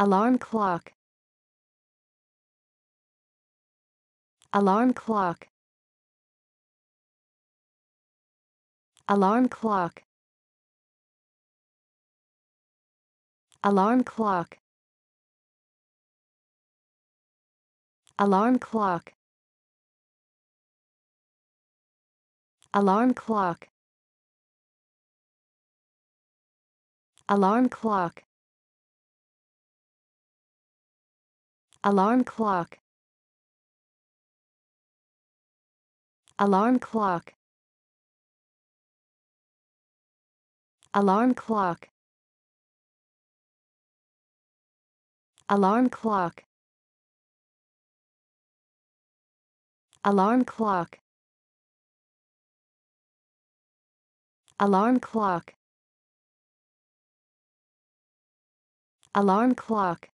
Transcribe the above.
Alarm clock. Alarm clock. Alarm clock. Alarm clock. Alarm clock. Alarm clock. Alarm clock. Alarm clock. Alarm clock. Alarm clock. Alarm clock. Alarm clock. Alarm clock. Alarm clock.